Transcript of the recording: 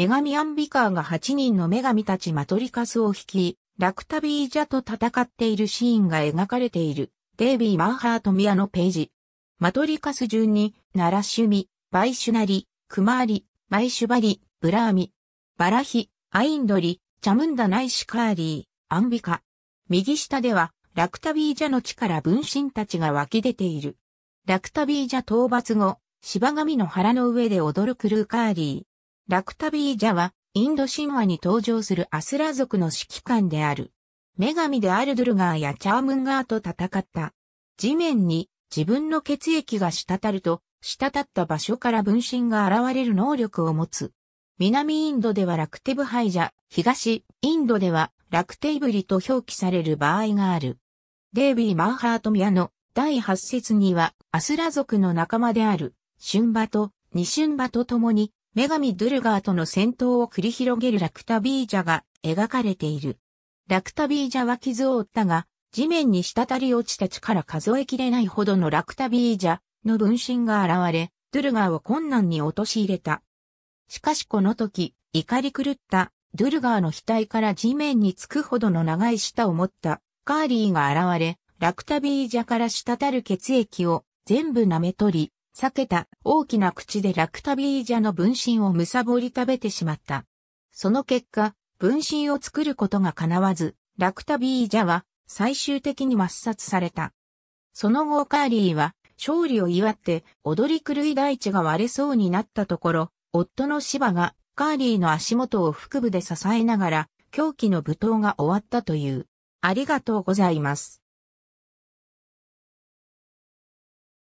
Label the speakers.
Speaker 1: 女神
Speaker 2: アンビカーが8人の女神たちマトリカスを率い、ラクタビージャと戦っているシーンが描かれている、デイビー・マーハート・ミアのページ。マトリカス順に、ナラシュミ、バイシュナリ、クマーリ、マイシュバリ、ブラーミ、バラヒ、アインドリ、チャムンダ・ナイシカーリー、アンビカ。右下では、ラクタビージャの地から分身たちが湧き出ている。ラクタビージャ討伐後、芝神の腹の上で踊るクルーカーリー。ラクタビージャは、インド神話に登場するアスラ族の指揮官である。女神であるドゥルガーやチャームンガーと戦った。地面に自分の血液が滴ると、滴った場所から分身が現れる能力を持つ。南インドではラクテブハイジャ、東インドではラクテイブリと表記される場合がある。デイビー・マーハートミアの第8節にはアスラ族の仲間である、シュンバとニシュンバと共に女神ドゥルガーとの戦闘を繰り広げるラクタビージャが描かれている。ラクタビージャは傷を負ったが、地面に滴り落ちた力数えきれないほどのラクタビージャの分身が現れ、ドゥルガーを困難に陥れた。しかしこの時、怒り狂ったドゥルガーの額から地面につくほどの長い舌を持ったカーリーが現れ、ラクタビージャから滴る血液を全部舐め取り、避けた大きな口でラクタビージャの分身をむさぼり食べてしまった。その結果、分身を作ることが叶わず、ラクタビージャは最終的に抹殺された。その後カーリーは勝利を祝って踊り狂い大地が割れそうになったところ、夫の芝がカーリーの足元を腹部で支えながら、狂気の舞踏が終わったという。ありがとう
Speaker 1: ございます。